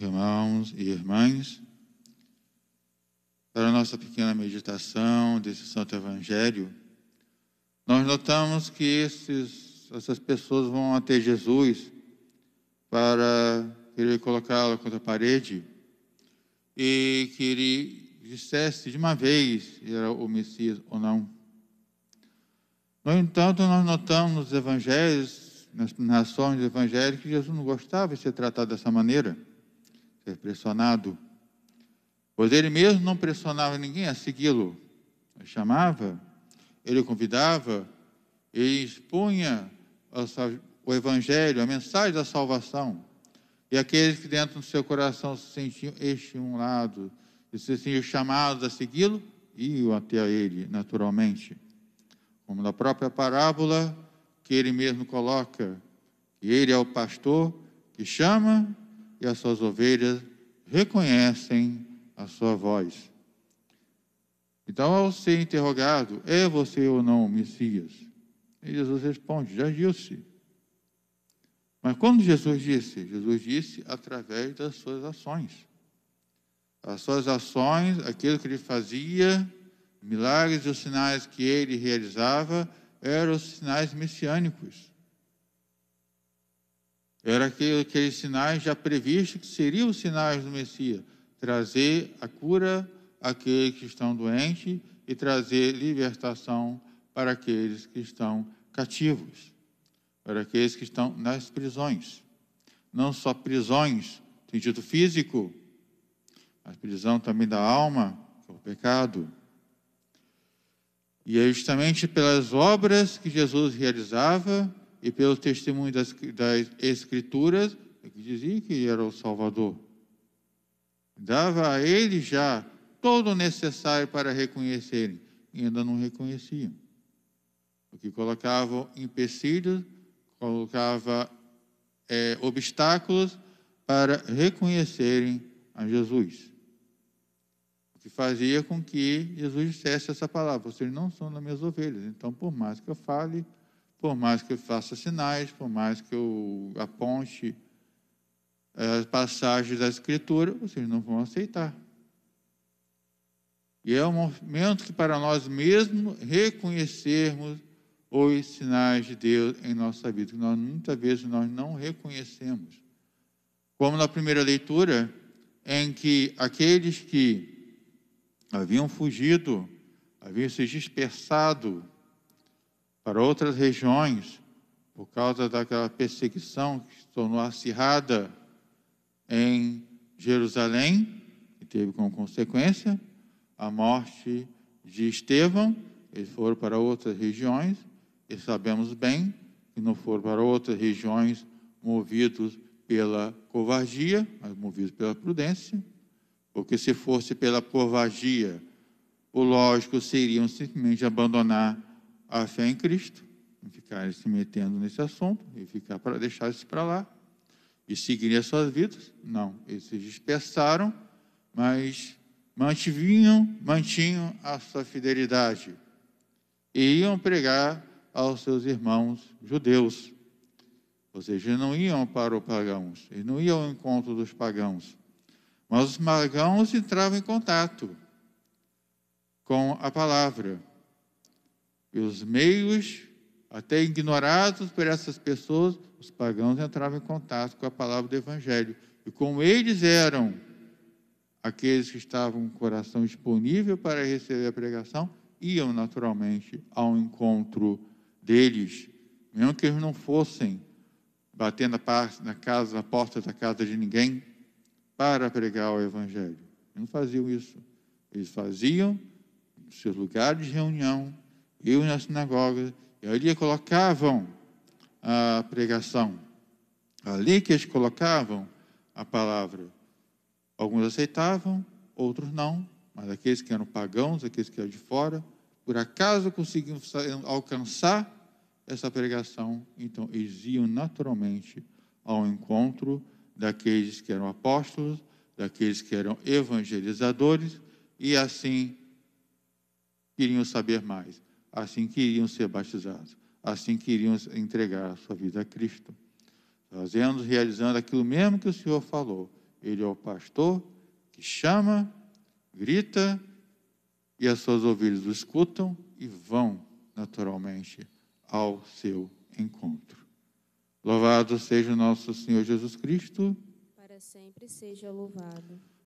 irmãos e irmãs, para a nossa pequena meditação desse Santo Evangelho, nós notamos que esses, essas pessoas vão até Jesus para querer colocá-lo contra a parede e que ele dissesse de uma vez se era o Messias ou não. No entanto, nós notamos nos evangelhos, nas narrações evangélicas, que Jesus não gostava de ser tratado dessa maneira ser pressionado, pois ele mesmo não pressionava ninguém a segui-lo. Chamava, ele convidava, ele expunha o evangelho, a mensagem da salvação. E aqueles que dentro do seu coração se sentiam estimulados, e se sentiam chamados a segui-lo, iam até ele, naturalmente. Como na própria parábola que ele mesmo coloca, que ele é o pastor que chama e as suas ovelhas reconhecem a sua voz. Então, ao ser interrogado, é você ou não o Messias? E Jesus responde, já disse. Mas quando Jesus disse? Jesus disse através das suas ações. As suas ações, aquilo que ele fazia, milagres e os sinais que ele realizava, eram os sinais messiânicos. Era aqueles sinais já previstos que seriam os sinais do Messias: trazer a cura àqueles que estão doentes e trazer libertação para aqueles que estão cativos, para aqueles que estão nas prisões. Não só prisões, sentido físico, mas prisão também da alma, que é o pecado. E é justamente pelas obras que Jesus realizava e pelo testemunho das, das Escrituras, é que dizia que era o Salvador. Dava a ele já todo o necessário para reconhecerem, e ainda não reconheciam. O que colocava empecilhos, colocava é, obstáculos para reconhecerem a Jesus. O que fazia com que Jesus dissesse essa palavra: vocês não são das minhas ovelhas, então, por mais que eu fale, por mais que eu faça sinais, por mais que eu aponte eh, as passagens da Escritura, vocês não vão aceitar. E é um momento que para nós mesmos reconhecermos os sinais de Deus em nossa vida, que nós, muitas vezes nós não reconhecemos. Como na primeira leitura, em que aqueles que haviam fugido, haviam se dispersado para outras regiões, por causa daquela perseguição que se tornou acirrada em Jerusalém, que teve como consequência a morte de Estevão, eles foram para outras regiões, e sabemos bem que não foram para outras regiões movidos pela covardia, mas movidos pela prudência, porque se fosse pela covardia, o lógico seria simplesmente abandonar a fé em Cristo, não ficar se metendo nesse assunto e ficar para deixar isso para lá e seguirem as suas vidas. Não, eles se dispersaram, mas mantinham, mantinham a sua fidelidade e iam pregar aos seus irmãos judeus. Ou seja, não iam para os pagãos, não iam ao encontro dos pagãos. Mas os pagãos entravam em contato com a palavra e os meios, até ignorados por essas pessoas, os pagãos entravam em contato com a palavra do Evangelho. E como eles eram aqueles que estavam com o coração disponível para receber a pregação, iam naturalmente ao encontro deles, mesmo que eles não fossem batendo na, na, casa, na porta da casa de ninguém para pregar o Evangelho. Eles não faziam isso. Eles faziam seus lugares de reunião, e nas sinagogas e ali colocavam a pregação. Ali que eles colocavam a palavra. Alguns aceitavam, outros não, mas aqueles que eram pagãos, aqueles que eram de fora, por acaso conseguiam alcançar essa pregação, então eles iam naturalmente ao encontro daqueles que eram apóstolos, daqueles que eram evangelizadores, e assim queriam saber mais assim que iriam ser batizados, assim que iriam entregar a sua vida a Cristo. Fazendo, realizando aquilo mesmo que o Senhor falou. Ele é o pastor que chama, grita, e as suas ovelhas o escutam e vão naturalmente ao seu encontro. Louvado seja o nosso Senhor Jesus Cristo. Para sempre seja louvado.